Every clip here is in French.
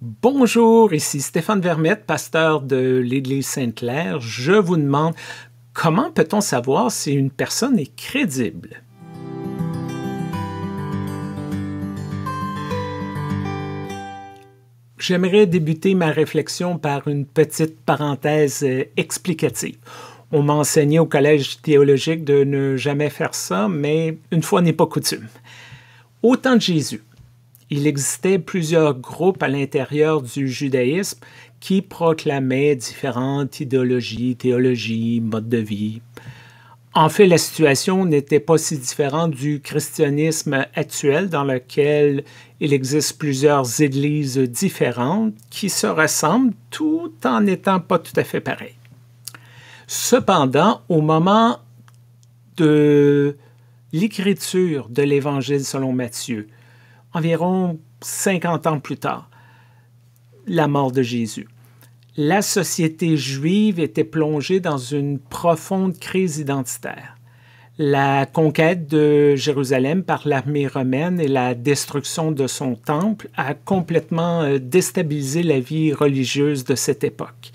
Bonjour, ici Stéphane Vermette, pasteur de l'Église Sainte-Claire. Je vous demande comment peut-on savoir si une personne est crédible? J'aimerais débuter ma réflexion par une petite parenthèse euh, explicative. On m'a enseigné au collège théologique de ne jamais faire ça, mais une fois n'est pas coutume. Autant de Jésus, il existait plusieurs groupes à l'intérieur du judaïsme qui proclamaient différentes idéologies, théologies, modes de vie. En fait, la situation n'était pas si différente du christianisme actuel dans lequel il existe plusieurs églises différentes qui se ressemblent tout en n'étant pas tout à fait pareilles. Cependant, au moment de l'écriture de l'Évangile selon Matthieu, environ 50 ans plus tard, la mort de Jésus. La société juive était plongée dans une profonde crise identitaire. La conquête de Jérusalem par l'armée romaine et la destruction de son temple a complètement euh, déstabilisé la vie religieuse de cette époque.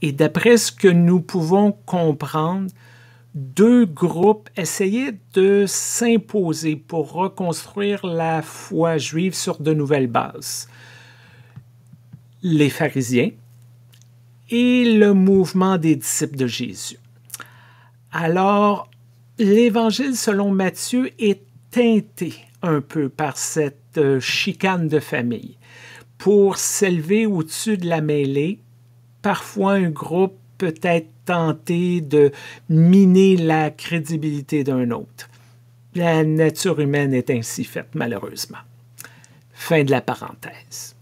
Et d'après ce que nous pouvons comprendre, deux groupes essayaient de s'imposer pour reconstruire la foi juive sur de nouvelles bases. Les pharisiens et le mouvement des disciples de Jésus. Alors, l'évangile selon Matthieu est teinté un peu par cette euh, chicane de famille. Pour s'élever au-dessus de la mêlée, parfois un groupe peut être tenter de miner la crédibilité d'un autre. La nature humaine est ainsi faite, malheureusement. Fin de la parenthèse.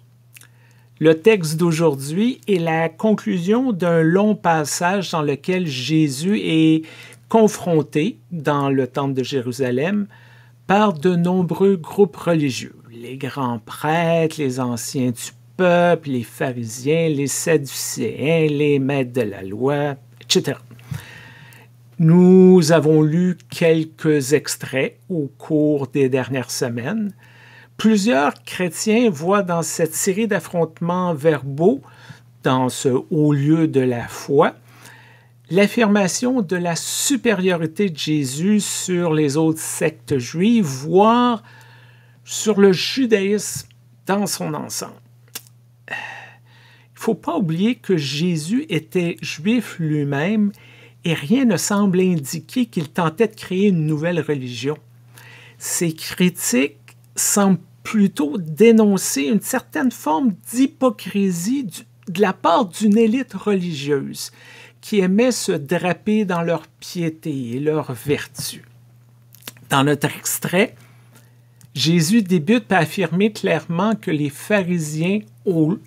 Le texte d'aujourd'hui est la conclusion d'un long passage dans lequel Jésus est confronté dans le temple de Jérusalem par de nombreux groupes religieux, les grands prêtres, les anciens du peuple, les pharisiens, les sadducéens, les maîtres de la loi, nous avons lu quelques extraits au cours des dernières semaines. Plusieurs chrétiens voient dans cette série d'affrontements verbaux, dans ce haut lieu de la foi, l'affirmation de la supériorité de Jésus sur les autres sectes juives, voire sur le judaïsme dans son ensemble faut pas oublier que Jésus était juif lui-même et rien ne semble indiquer qu'il tentait de créer une nouvelle religion. Ces critiques semblent plutôt dénoncer une certaine forme d'hypocrisie de la part d'une élite religieuse qui aimait se draper dans leur piété et leur vertu. Dans notre extrait, Jésus débute par affirmer clairement que les pharisiens ont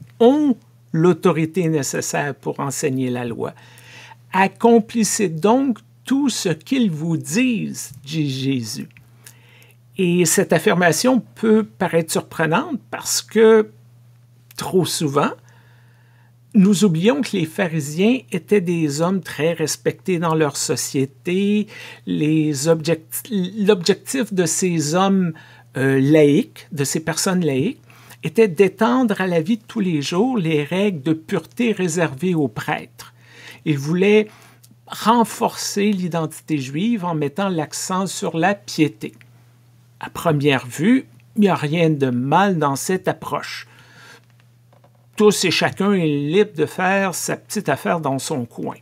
l'autorité nécessaire pour enseigner la loi. Accomplissez donc tout ce qu'ils vous disent, dit Jésus. Et cette affirmation peut paraître surprenante parce que, trop souvent, nous oublions que les pharisiens étaient des hommes très respectés dans leur société. L'objectif de ces hommes euh, laïcs, de ces personnes laïques, était d'étendre à la vie de tous les jours les règles de pureté réservées aux prêtres. Il voulait renforcer l'identité juive en mettant l'accent sur la piété. À première vue, il n'y a rien de mal dans cette approche. Tous et chacun est libre de faire sa petite affaire dans son coin.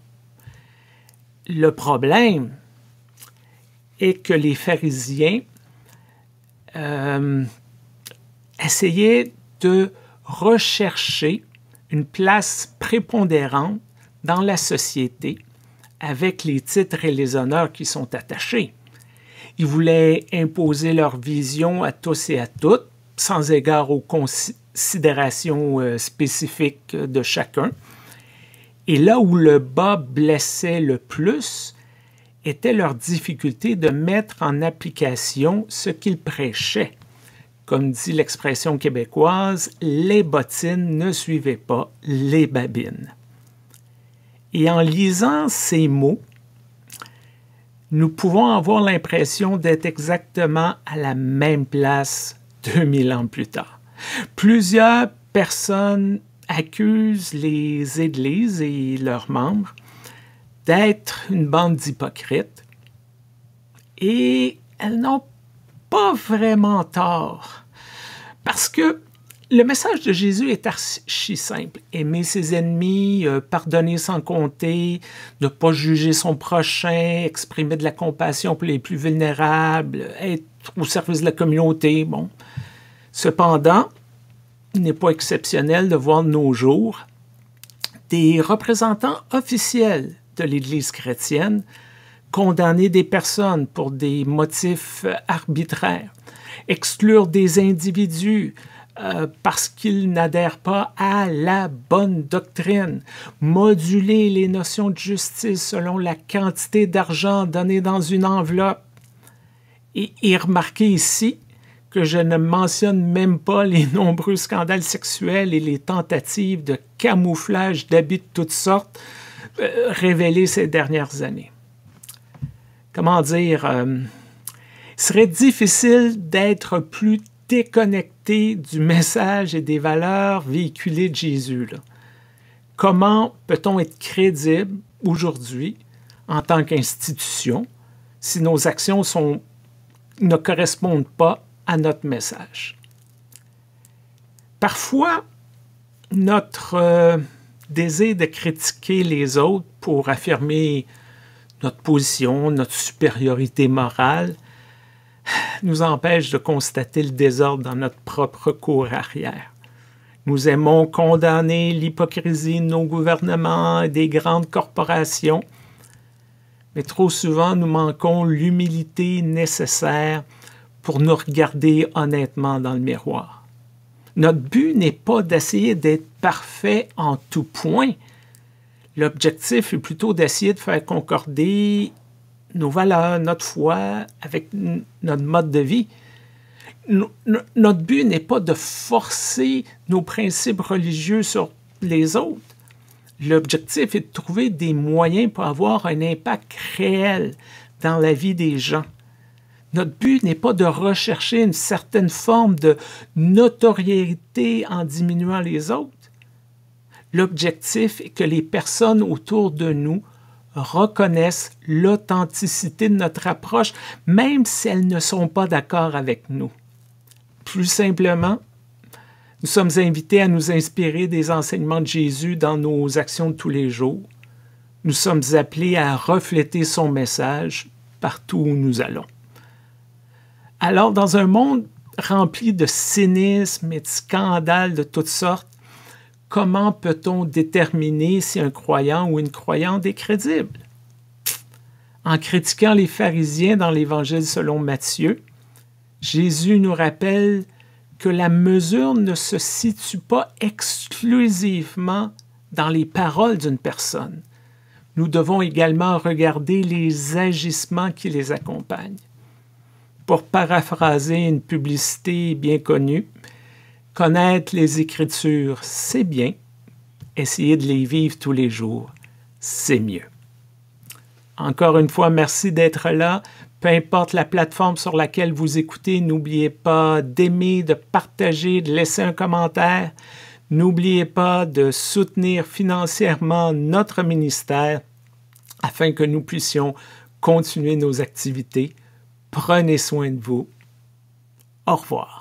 Le problème est que les pharisiens euh, essayer de rechercher une place prépondérante dans la société avec les titres et les honneurs qui sont attachés. Ils voulaient imposer leur vision à tous et à toutes, sans égard aux considérations euh, spécifiques de chacun. Et là où le bas blessait le plus, était leur difficulté de mettre en application ce qu'ils prêchaient. Comme dit l'expression québécoise, les bottines ne suivaient pas les babines. Et en lisant ces mots, nous pouvons avoir l'impression d'être exactement à la même place 2000 ans plus tard. Plusieurs personnes accusent les églises et leurs membres d'être une bande d'hypocrites et elles n'ont pas vraiment tort. Parce que le message de Jésus est archi simple. Aimer ses ennemis, euh, pardonner sans compter, ne pas juger son prochain, exprimer de la compassion pour les plus vulnérables, être au service de la communauté. Bon. Cependant, il n'est pas exceptionnel de voir de nos jours des représentants officiels de l'Église chrétienne condamner des personnes pour des motifs arbitraires exclure des individus euh, parce qu'ils n'adhèrent pas à la bonne doctrine, moduler les notions de justice selon la quantité d'argent donnée dans une enveloppe. Et, et remarquez ici que je ne mentionne même pas les nombreux scandales sexuels et les tentatives de camouflage d'habits de toutes sortes euh, révélés ces dernières années. Comment dire euh, serait difficile d'être plus déconnecté du message et des valeurs véhiculées de Jésus. Comment peut-on être crédible aujourd'hui en tant qu'institution si nos actions ne correspondent pas à notre message? Parfois, notre euh, désir de critiquer les autres pour affirmer notre position, notre supériorité morale, nous empêche de constater le désordre dans notre propre cour arrière. Nous aimons condamner l'hypocrisie de nos gouvernements et des grandes corporations, mais trop souvent nous manquons l'humilité nécessaire pour nous regarder honnêtement dans le miroir. Notre but n'est pas d'essayer d'être parfait en tout point. L'objectif est plutôt d'essayer de faire concorder nos valeurs, notre foi, avec notre mode de vie. notre but n'est pas de forcer nos principes religieux sur les autres. L'objectif est de trouver des moyens pour avoir un impact réel dans la vie des gens. Notre but n'est pas de rechercher une certaine forme de notoriété en diminuant les autres. L'objectif est que les personnes autour de nous reconnaissent l'authenticité de notre approche, même si elles ne sont pas d'accord avec nous. Plus simplement, nous sommes invités à nous inspirer des enseignements de Jésus dans nos actions de tous les jours. Nous sommes appelés à refléter son message partout où nous allons. Alors, dans un monde rempli de cynisme et de scandales de toutes sortes, comment peut-on déterminer si un croyant ou une croyante est crédible? En critiquant les pharisiens dans l'Évangile selon Matthieu, Jésus nous rappelle que la mesure ne se situe pas exclusivement dans les paroles d'une personne. Nous devons également regarder les agissements qui les accompagnent. Pour paraphraser une publicité bien connue, Connaître les Écritures, c'est bien. Essayer de les vivre tous les jours, c'est mieux. Encore une fois, merci d'être là. Peu importe la plateforme sur laquelle vous écoutez, n'oubliez pas d'aimer, de partager, de laisser un commentaire. N'oubliez pas de soutenir financièrement notre ministère afin que nous puissions continuer nos activités. Prenez soin de vous. Au revoir.